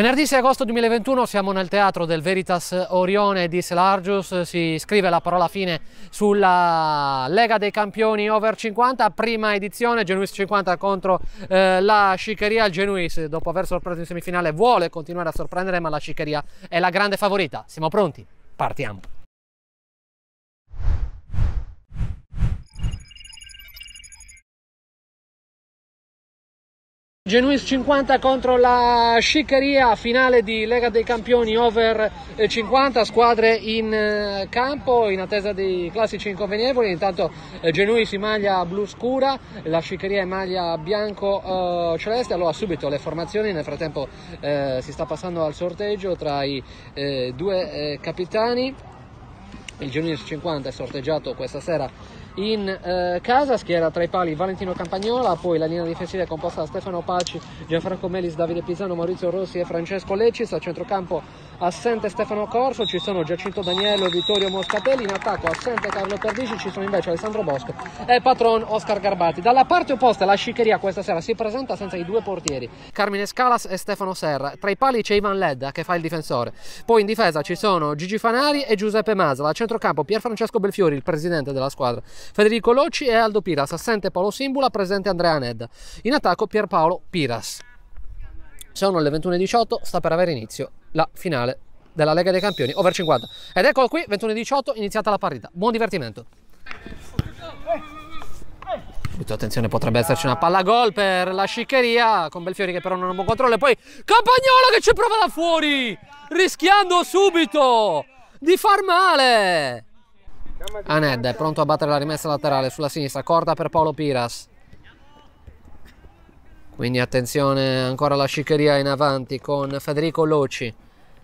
Venerdì 6 agosto 2021 siamo nel teatro del Veritas Orione di Selargius, si scrive la parola fine sulla Lega dei Campioni Over 50, prima edizione Genuis 50 contro eh, la Sciccheria, il Genuis dopo aver sorpreso in semifinale vuole continuare a sorprendere ma la Sciccheria è la grande favorita, siamo pronti, partiamo! Genuis 50 contro la Sciccheria, finale di Lega dei Campioni over 50, eh, squadre in eh, campo in attesa dei classici inconvenevoli, intanto eh, Genuis in maglia blu scura, la Sciccheria in maglia bianco celeste, allora subito le formazioni, nel frattempo eh, si sta passando al sorteggio tra i eh, due eh, capitani, il Genuis 50 è sorteggiato questa sera in eh, casa schiera tra i pali Valentino Campagnola, poi la linea difensiva è composta da Stefano Paci, Gianfranco Melis, Davide Pisano, Maurizio Rossi e Francesco Lecis, a centrocampo assente Stefano Corso, ci sono Giacinto Daniello Vittorio Moscatelli, in attacco assente Carlo Perdici, ci sono invece Alessandro Bosco e patron Oscar Garbati. Dalla parte opposta la sciccheria questa sera si presenta senza i due portieri, Carmine Scalas e Stefano Serra, tra i pali c'è Ivan Ledda che fa il difensore, poi in difesa ci sono Gigi Fanari e Giuseppe Masala, a centrocampo Pier Francesco Belfiori, il presidente della squadra, Federico Locci e Aldo Piras, assente Paolo Simbula, presente Andrea Ned. In attacco Pierpaolo Piras. Sono le 21.18, sta per avere inizio la finale della Lega dei Campioni, over 50. Ed eccolo qui, 21.18, iniziata la partita. Buon divertimento. attenzione, potrebbe esserci una palla gol per la sciccheria, con Belfiori che però non ha un buon controllo e poi Campagnolo che ci prova da fuori, rischiando subito di far male. Aned è pronto a battere la rimessa laterale sulla sinistra, corda per Paolo Piras. Quindi attenzione ancora la sciccheria in avanti con Federico Loci,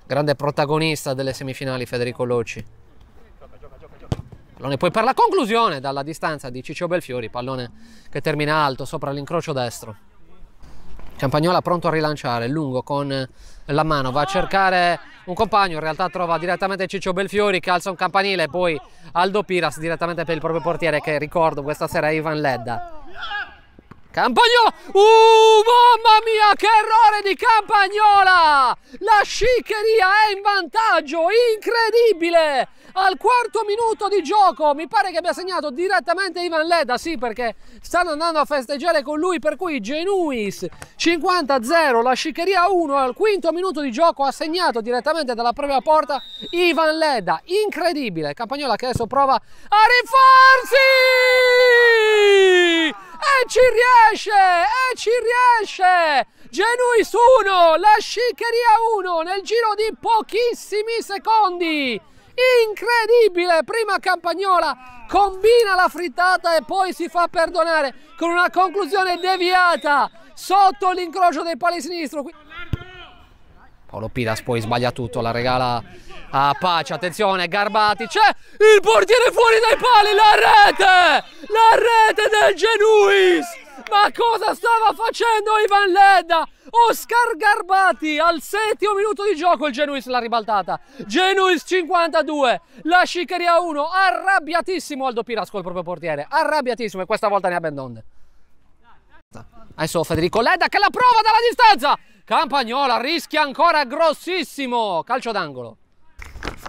grande protagonista delle semifinali Federico Loci. Pallone poi per la conclusione dalla distanza di Ciccio Belfiori, pallone che termina alto sopra l'incrocio destro. Campagnola pronto a rilanciare, lungo con la mano, va a cercare un compagno, in realtà trova direttamente Ciccio Belfiori, che alza un campanile, e poi Aldo Piras direttamente per il proprio portiere che ricordo questa sera è Ivan Ledda. Campagnola! Uh, mamma mia, che errore di Campagnola! La sciccheria è in vantaggio, incredibile! Al quarto minuto di gioco, mi pare che abbia segnato direttamente Ivan Leda, sì, perché stanno andando a festeggiare con lui, per cui Genuis 50-0, la sciccheria 1, al quinto minuto di gioco ha segnato direttamente dalla propria porta Ivan Leda, incredibile! Campagnola che adesso prova a rifarsi! e ci riesce, e ci riesce! Genuis 1, la Sciccheria 1 nel giro di pochissimi secondi! Incredibile! Prima Campagnola combina la frittata e poi si fa perdonare con una conclusione deviata sotto l'incrocio dei pali sinistro. Paolo Piras poi sbaglia tutto, la regala a ah, pace, attenzione, Garbati, c'è il portiere fuori dai pali, la rete! La rete del Genuis! Ma cosa stava facendo Ivan Ledda? Oscar Garbati al settimo minuto di gioco il Genuis l'ha ribaltata. Genuis 52, la Scicaria 1, arrabbiatissimo Aldo Pirasco il proprio portiere, arrabbiatissimo e questa volta ne ha ben donde. Adesso Federico Ledda che la prova dalla distanza! Campagnola rischia ancora grossissimo, calcio d'angolo.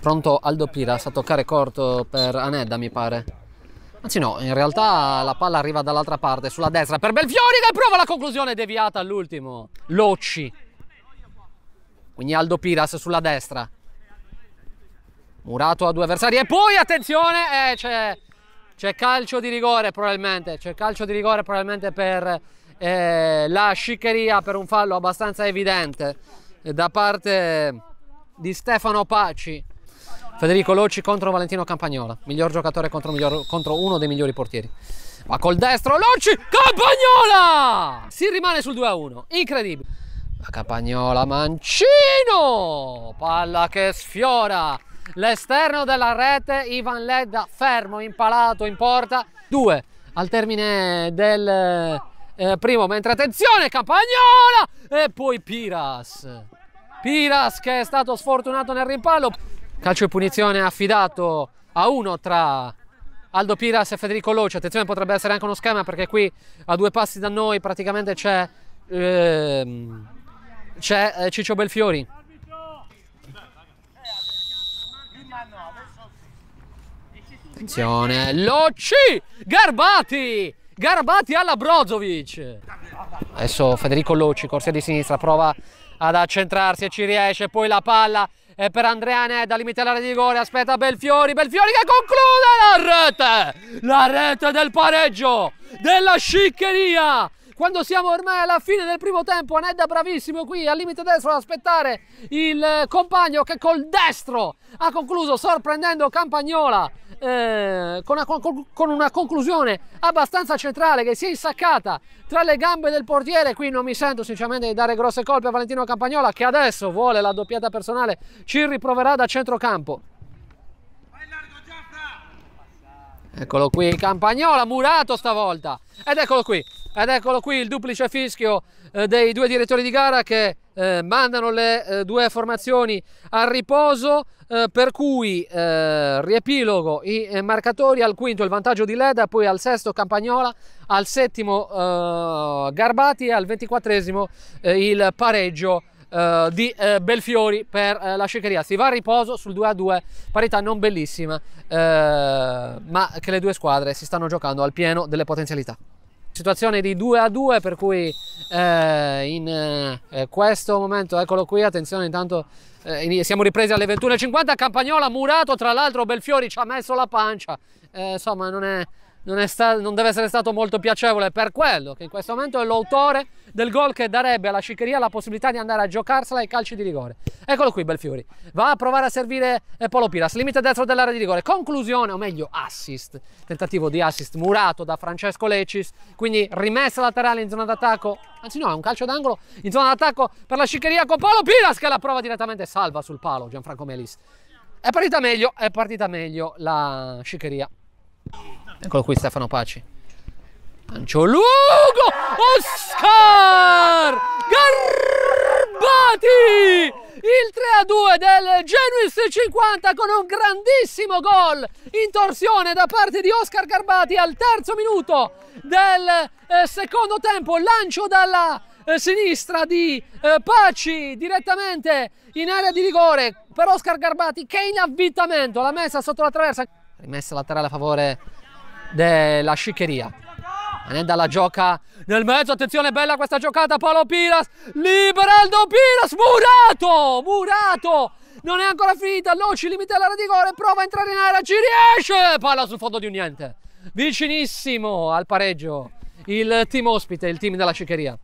Pronto Aldo Piras a toccare corto per Anedda mi pare. Anzi no, in realtà la palla arriva dall'altra parte, sulla destra per Belfiori che prova la conclusione deviata all'ultimo. Locci. Quindi Aldo Piras sulla destra. Murato a due avversari e poi attenzione, eh, c'è, c'è calcio di rigore probabilmente, c'è calcio di rigore probabilmente per eh, la sciccheria per un fallo abbastanza evidente eh, da parte di Stefano Paci. Federico Locci contro Valentino Campagnola, miglior giocatore contro, miglior, contro uno dei migliori portieri. Va col destro Locci, Campagnola! Si rimane sul 2-1, incredibile. La Campagnola Mancino, palla che sfiora. L'esterno della rete, Ivan Ledda fermo, impalato in porta. 2 al termine del eh, primo, mentre attenzione, Campagnola! E poi Piras. Piras che è stato sfortunato nel rimpallo. Calcio e punizione affidato a uno tra Aldo Piras e Federico Loci. Attenzione, potrebbe essere anche uno schema perché qui a due passi da noi praticamente c'è, ehm, c'è eh, Ciccio Belfiori. Attenzione, Loci! Garbati! Garbati alla Brozovic! Adesso Federico Loci, corsia di sinistra, prova ad accentrarsi e ci riesce, poi la palla e per Andreane da limitare l'area di rigore, aspetta Belfiori, Belfiori che conclude la rete, la rete del pareggio, della sciccheria, quando siamo ormai alla fine del primo tempo, Anedda bravissimo qui al limite destro ad aspettare il compagno che col destro ha concluso sorprendendo Campagnola eh, con, una, con, una, conclusione abbastanza centrale che si è insaccata tra le gambe del portiere. Qui non mi sento sinceramente di dare grosse colpe a Valentino Campagnola che adesso vuole la doppiata personale, ci riproverà da centrocampo. Eccolo qui, Campagnola, murato stavolta. Ed eccolo qui, ed eccolo qui il duplice fischio eh, dei due direttori di gara che eh, mandano le eh, due formazioni al riposo, eh, per cui riepilogo i marcatori, al quinto il vantaggio di Leda, poi al sesto Campagnola, al settimo Garbati e al ventiquattresimo il pareggio. Uh, di uh, Belfiori per uh, la Sciccheria Si va a riposo sul 2-2, a parità non bellissima, ma che le due squadre si stanno giocando al pieno delle potenzialità. Situazione di 2 a 2 per cui eh, in eh, questo momento, eccolo qui, attenzione intanto eh, siamo ripresi alle 21.50, Campagnola murato, tra l'altro Belfiori ci ha messo la pancia, eh, insomma non è, non, non, deve essere stato molto piacevole per quello che in questo momento è l'autore del gol che darebbe alla Sciccheria la possibilità di andare a giocarsela ai calci di rigore. Eccolo qui Belfiori, va a provare a servire eh, Polo Piras, limite destro dell'area di rigore, conclusione o meglio assist, tentativo di assist murato da Francesco Lecis, quindi rimessa laterale in zona d'attacco, anzi no è un calcio d'angolo in zona d'attacco per la Sciccheria con Polo Piras che la prova direttamente salva sul palo Gianfranco Melis. È partita meglio, è partita meglio la Sciccheria. Eccolo qui Stefano Paci. Lancio lungo! Oscar Garbati! Il 3 a 2 del Genuis 50 con un grandissimo gol in torsione da parte di Oscar Garbati al terzo minuto del eh, secondo tempo. Lancio dalla eh, sinistra di eh, Paci direttamente in area di rigore per Oscar Garbati che in avvitamento l'ha messa sotto la traversa. Rimessa laterale a favore della sciccheria. Anenda la gioca nel mezzo, attenzione bella questa giocata, Paolo Piras, liberando Aldo Piras, murato, murato, non è ancora finita, Loci limita l'area di rigore, prova a entrare in area, ci riesce, palla sul fondo di un niente, vicinissimo al pareggio il team ospite, il team della sciccheria.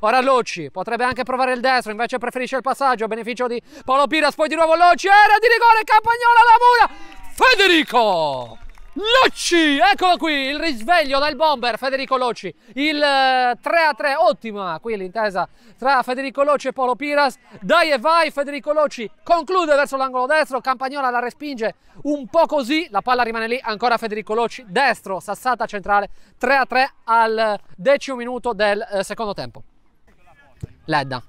Ora Loci potrebbe anche provare il destro, invece preferisce il passaggio a beneficio di Paolo Piras, poi di nuovo Loci, era di rigore, Campagnola la mura, Federico Locci, eccolo qui, il risveglio dal bomber Federico Locci, il 3 eh, a 3, ottima qui l'intesa tra Federico Locci e Paolo Piras, dai e vai, Federico Locci conclude verso l'angolo destro, Campagnola la respinge un po' così, la palla rimane lì, ancora Federico Locci, destro, sassata centrale, 3 a 3 al eh, decimo minuto del eh, secondo tempo. Ledda.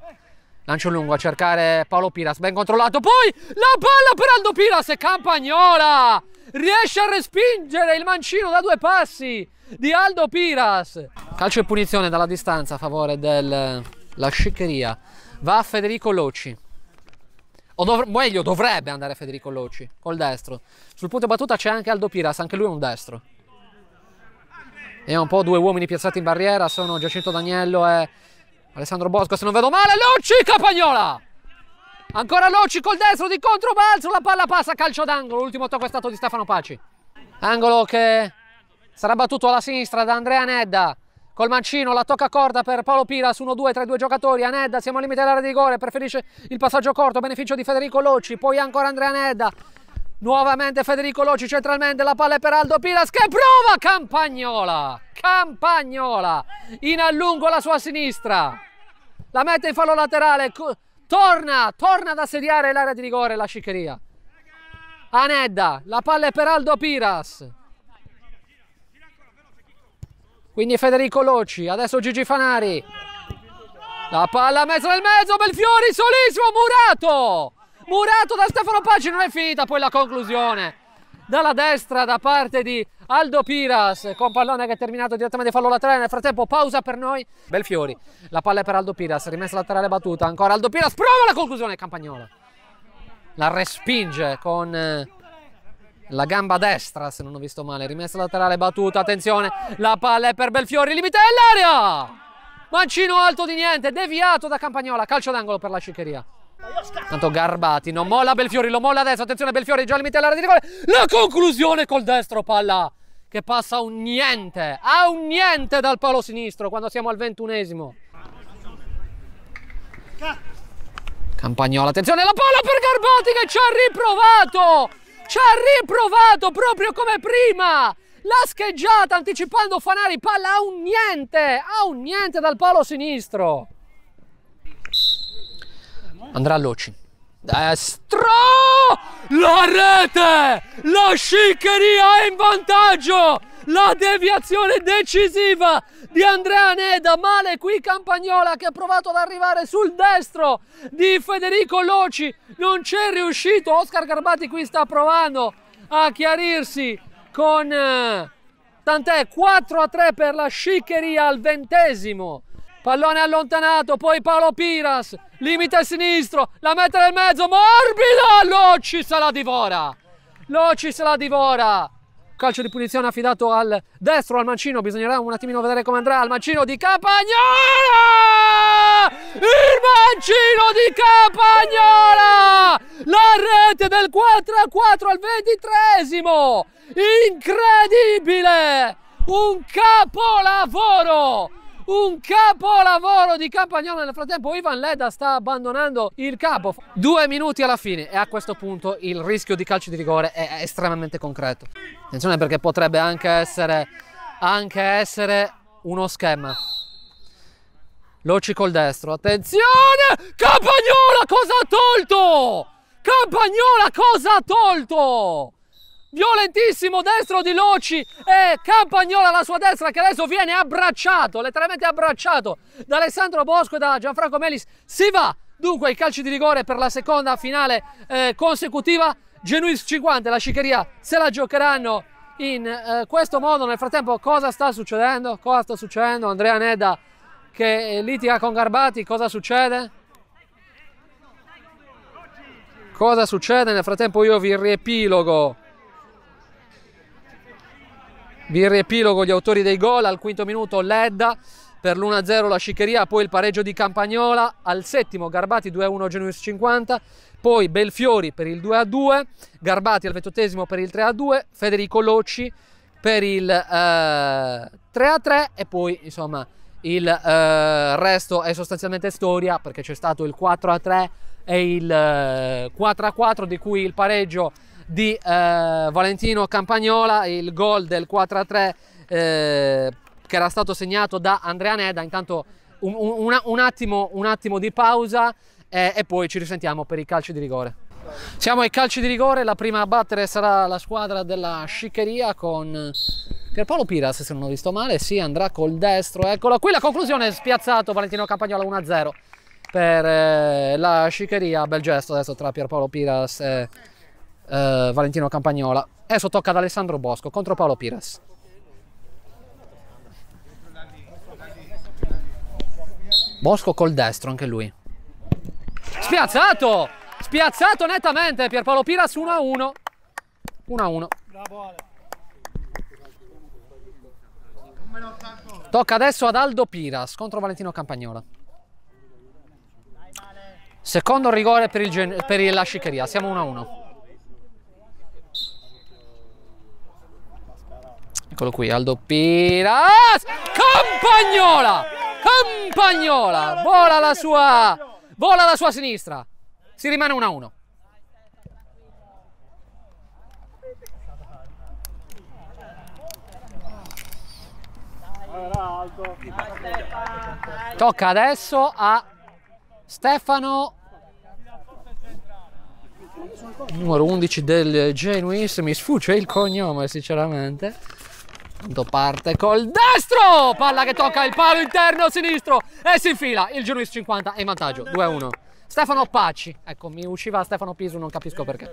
Lancio lungo a cercare Paolo Piras, ben controllato. Poi la palla per Aldo Piras e Campagnola! Riesce a respingere il mancino da due passi di Aldo Piras. Calcio e punizione dalla distanza a favore della sciccheria. Va Federico Locci. O dov meglio, dovrebbe andare Federico Locci col destro. Sul punto di battuta c'è anche Aldo Piras, anche lui è un destro. E un po' due uomini piazzati in barriera sono Giacinto Dagnello e Alessandro Bosco se non vedo male, Lucci Capagnola! Ancora Lucci col destro di controbalzo, la palla passa, a calcio d'angolo, l'ultimo tocco è stato di Stefano Paci. Angolo che sarà battuto alla sinistra da Andrea Nedda, col mancino, la tocca corta per Paolo Piras, 1-2 tra i due giocatori, Anedda siamo al limite dell'area di rigore, preferisce il passaggio corto, beneficio di Federico Locci, poi ancora Andrea Nedda, Nuovamente Federico Loci centralmente, la palla è per Aldo Pilas che prova Campagnola! Campagnola! In allungo la sua sinistra. La mette in fallo laterale, torna, torna ad assediare l'area di rigore la sciccheria. Anedda, la palla è per Aldo Piras. Quindi Federico Loci, adesso Gigi Fanari. La palla a mezzo nel mezzo, Belfiori, solissimo, murato! murato da Stefano Paci, non è finita poi la conclusione. Dalla destra da parte di Aldo Piras con pallone che è terminato direttamente fallo laterale. Nel frattempo pausa per noi. Belfiori, la palla è per Aldo Piras, rimessa laterale battuta ancora Aldo Piras, prova la conclusione Campagnola. La respinge con eh, la gamba destra se non ho visto male, rimessa laterale battuta, attenzione, la palla è per Belfiori, limite dell'area! Mancino alto di niente, deviato da Campagnola, calcio d'angolo per la Ciccheria. Tanto Garbati non molla Belfiori, lo molla adesso, attenzione Belfiori già limite all'area di rigore. La conclusione col destro palla che passa a un niente, a un niente dal palo sinistro quando siamo al ventunesimo. Campagnola, attenzione la palla per Garbati che ci ha riprovato, ci ha riprovato proprio come prima. La scheggiata anticipando Fanari, palla a un niente, a un niente dal palo sinistro. Andrà Loci. Destro! La rete! La sciccheria è in vantaggio! La deviazione decisiva di Andrea Neda, male qui Campagnola che ha provato ad arrivare sul destro di Federico Loci, non c'è riuscito, Oscar Garbati qui sta provando a chiarirsi con... Eh, tant'è 4 a 3 per la sciccheria al ventesimo Pallone allontanato, poi Paolo Piras, limite a sinistro, la mette nel mezzo, morbida, Loci se la divora, Loci se la divora. Calcio di punizione affidato al destro, al Mancino, bisognerà un attimino vedere come andrà, al Mancino di Capagnola! Il Mancino di Capagnola! La rete del 4 a 4 al ventitresimo! Incredibile! Un capolavoro! un capolavoro di Campagnolo nel frattempo Ivan Leda sta abbandonando il capo due minuti alla fine e a questo punto il rischio di calcio di rigore è estremamente concreto attenzione perché potrebbe anche essere anche essere uno schema Loci col destro, attenzione! Campagnola cosa ha tolto? Campagnola cosa ha tolto? violentissimo destro di Loci e Campagnola alla sua destra che adesso viene abbracciato, letteralmente abbracciato da Alessandro Bosco e da Gianfranco Melis. Si va dunque i calci di rigore per la seconda finale eh, consecutiva. Genuis 50 la Sciccheria se la giocheranno in eh, questo modo. Nel frattempo cosa sta succedendo? Cosa sta succedendo? Andrea Nedda che eh, litiga con Garbati, cosa succede? Cosa succede? Nel frattempo io vi riepilogo vi riepilogo gli autori dei gol, al quinto minuto Ledda per l'1-0 la Sciccheria, poi il pareggio di Campagnola, al settimo Garbati 2-1 Genius 50, poi Belfiori per il 2-2, Garbati al ventottesimo per il 3-2, Federico Locci per il eh, 3-3 e poi insomma il eh, resto è sostanzialmente storia perché c'è stato il 4-3 e il eh, 4-4 di cui il pareggio di eh, Valentino Campagnola, il gol del 4-3 eh, che era stato segnato da Andrea Neda. Intanto un, un, un, attimo, un attimo, di pausa eh, e poi ci risentiamo per i calci di rigore. Siamo ai calci di rigore, la prima a battere sarà la squadra della Sciccheria con eh, Pierpaolo Piras, se non ho visto male, si sì, andrà col destro, eccolo qui la conclusione, spiazzato Valentino Campagnola 1-0 per eh, la Sciccheria, bel gesto adesso tra Pierpaolo Piras e eh, Valentino Campagnola. Adesso tocca ad Alessandro Bosco contro Paolo Pires. Bosco col destro anche lui. Spiazzato! Spiazzato nettamente Pierpaolo Piras 1-1. 1-1. Tocca adesso ad Aldo Piras contro Valentino Campagnola. Secondo rigore per, il, per la sciccheria, siamo 1-1. eccolo qui, Aldo Piras, Campagnola, Campagnola, vola la sua, vola la sua sinistra, si rimane 1-1. Tocca adesso a Stefano numero 11 del Genuis, mi sfuce il cognome sinceramente. Quando parte col destro, palla che tocca il palo interno sinistro e si infila il Girovis 50 e in vantaggio 2-1. Stefano Paci, ecco mi usciva Stefano Pisu, non capisco perché.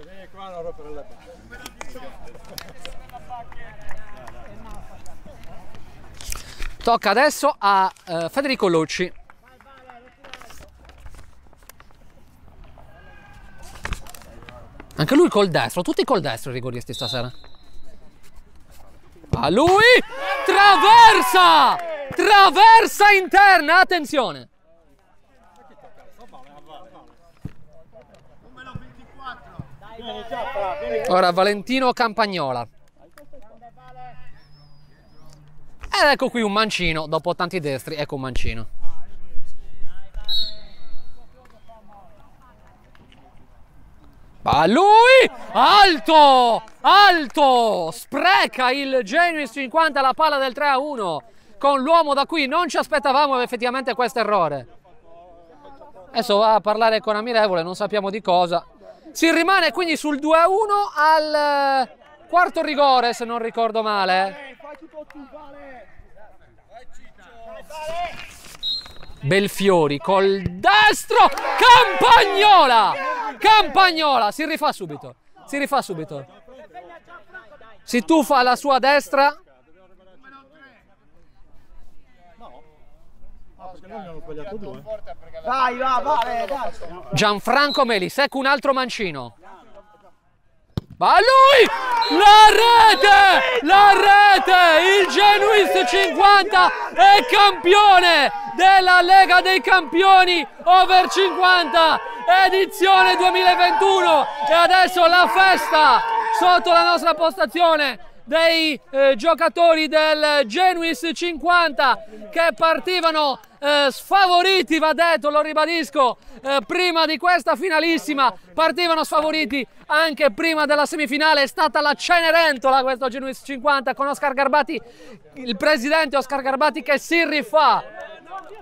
Tocca adesso a eh, Federico Lucci. Anche lui col destro, tutti col destro i rigoristi stasera. Va lui! Traversa! Traversa interna, attenzione! Ora Valentino Campagnola. Ed ecco qui un mancino, dopo tanti destri, ecco un mancino. A lui! Alto! Alto! Spreca il Genuis 50 la palla del 3 a 1 con l'uomo da cui Non ci aspettavamo effettivamente questo errore. Adesso va a parlare con Amirevole, non sappiamo di cosa. Si rimane quindi sul 2 a 1 al eh, quarto rigore, se non ricordo male. Belfiori col destro, Campagnola! Campagnola, si rifà subito, si rifà subito. Si tuffa alla sua destra. Eh, Gianfranco Melis, ecco un altro mancino. Ma lui! La rete! La rete! Il Genuis 50 è campione della Lega dei Campioni Over 50 edizione 2021 e adesso la festa sotto la nostra postazione dei eh, giocatori del Genuis 50 che partivano eh, sfavoriti, va detto, lo ribadisco, eh, prima di questa finalissima partivano sfavoriti anche prima della semifinale, è stata la Cenerentola questo Genuis 50 con Oscar Garbati, il presidente Oscar Garbati che si rifà,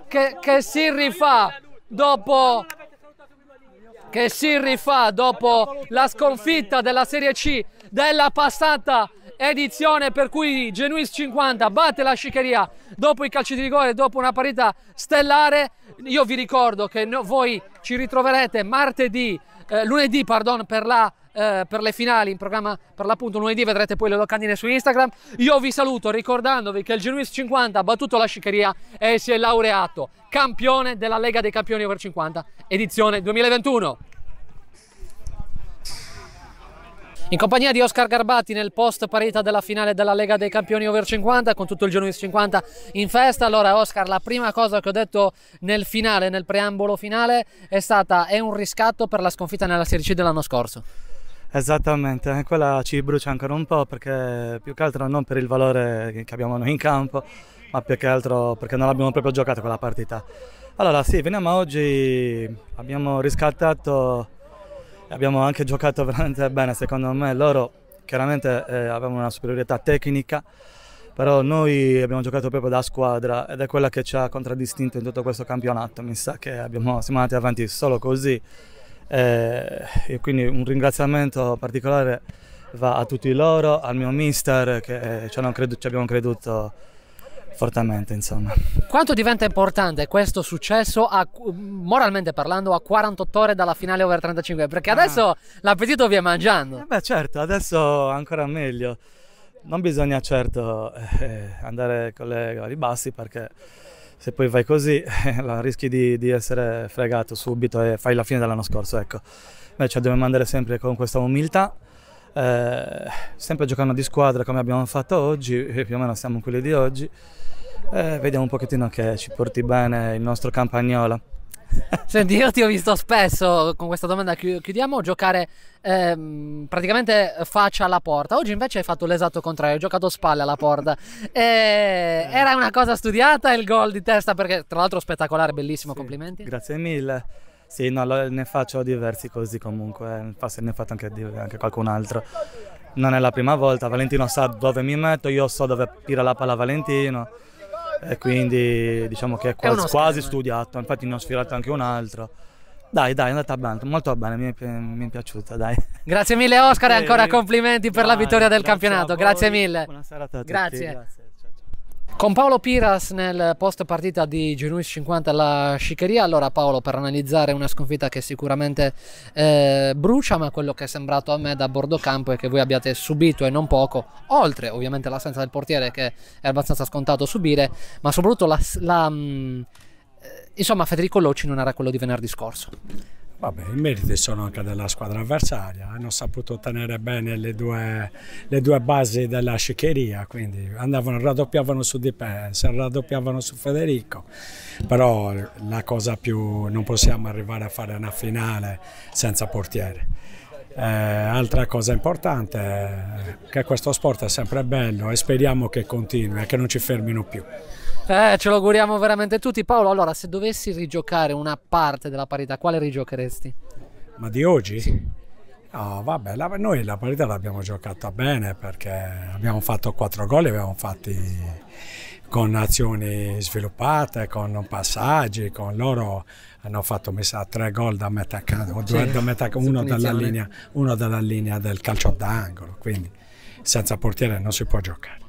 che, che si rifà dopo che si rifà dopo la sconfitta della Serie C della passata edizione per cui Genuis 50 batte la sciccheria dopo i calci di rigore, dopo una parità stellare. Io vi ricordo che no, voi ci ritroverete martedì, eh, lunedì pardon, per la eh, per le finali in programma per l'appunto lunedì vedrete poi le locandine su Instagram io vi saluto ricordandovi che il Genuis 50 ha battuto la sciccheria e si è laureato campione della Lega dei Campioni Over 50 edizione 2021 In compagnia di Oscar Garbatti nel post parità della finale della Lega dei Campioni Over 50 con tutto il Genovis 50 in festa. Allora Oscar, la prima cosa che ho detto nel finale, nel preambolo finale, è stata è un riscatto per la sconfitta nella Serie C dell'anno scorso. Esattamente, eh, quella ci brucia ancora un po' perché più che altro non per il valore che abbiamo noi in campo, ma più che altro perché non abbiamo proprio giocato quella partita. Allora sì, veniamo oggi, abbiamo riscattato abbiamo anche giocato veramente bene, secondo me loro chiaramente eh, avevano una superiorità tecnica, però noi abbiamo giocato proprio da squadra ed è quella che ci ha contraddistinto in tutto questo campionato, mi sa che abbiamo, siamo andati avanti solo così eh, e quindi un ringraziamento particolare va a tutti loro, al mio mister che ci, creduto, ci abbiamo creduto fortemente insomma. Quanto diventa importante questo successo a, moralmente parlando a 48 ore dalla finale over 35 perché ah. adesso ah. l'appetito vi è mangiando. Eh beh certo adesso ancora meglio non bisogna certo eh, andare con le gori bassi perché se poi vai così eh, rischi di, di, essere fregato subito e fai la fine dell'anno scorso ecco. Invece dobbiamo andare sempre con questa umiltà eh, sempre giocando di squadra come abbiamo fatto oggi, eh, più o meno siamo quelli di oggi, eh, vediamo un pochettino che ci porti bene il nostro campagnolo. Senti, io ti ho visto spesso con questa domanda chiudiamo giocare ehm, praticamente faccia alla porta. Oggi invece hai fatto l'esatto contrario, hai giocato spalle alla porta. E eh, era una cosa studiata il gol di testa perché tra l'altro spettacolare, bellissimo, sì, complimenti. Grazie mille. Sì, no, ne faccio diversi così comunque, eh. forse ne ho fatto anche, anche qualcun altro. Non è la prima volta, Valentino sa dove mi metto, io so dove tira la palla Valentino e quindi diciamo che è quasi, è quasi studiato, infatti ne ho sfiorato anche un altro. Dai, dai, è andata bene, molto bene, mi è, mi è, piaciuta, dai. Grazie mille Oscar e ancora complimenti per dai, la vittoria del campionato, grazie mille. Buona serata a tutti. grazie. grazie. Con Paolo Piras nel post partita di Genuis 50 alla Sciccheria, allora Paolo per analizzare una sconfitta che sicuramente eh, brucia, ma quello che è sembrato a me da bordo campo è che voi abbiate subito e non poco, oltre ovviamente l'assenza del portiere che è abbastanza scontato subire, ma soprattutto la... la mh, mm, eh, insomma Federico Locci non era quello di venerdì scorso. Vabbè, i meriti sono anche della squadra avversaria, eh. hanno saputo tenere bene le due, le due basi della sciccheria, quindi andavano, raddoppiavano su Di Pensa, raddoppiavano su Federico, però la cosa più, non possiamo arrivare a fare una finale senza portiere. Eh, altra cosa importante è che questo sport è sempre bello e speriamo che continui e che non ci fermino più. Eh, ce lo auguriamo veramente tutti. Paolo, allora, se dovessi rigiocare una parte della parità, quale rigiocheresti? Ma di oggi? Sì. No, vabbè, la, noi la parità l'abbiamo giocata bene perché abbiamo fatto quattro gol e abbiamo fatti con azioni sviluppate, con passaggi, con loro hanno fatto mi sa tre gol da metà campo, sì, da metà, uno, dalla linea, uno dalla linea del calcio d'angolo, quindi senza portiere non si può giocare.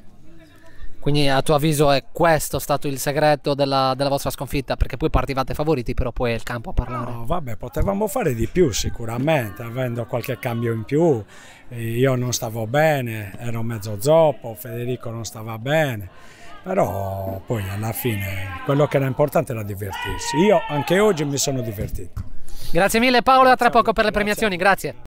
Quindi a tuo avviso è questo stato il segreto della, della vostra sconfitta? Perché poi partivate favoriti, però poi è il campo a parlare. No, vabbè, potevamo fare di più sicuramente, avendo qualche cambio in più. Io non stavo bene, ero mezzo zoppo, Federico non stava bene. Però poi alla fine quello che era importante era divertirsi. Io anche oggi mi sono divertito. Grazie mille Paolo, a tra poco per le premiazioni, grazie.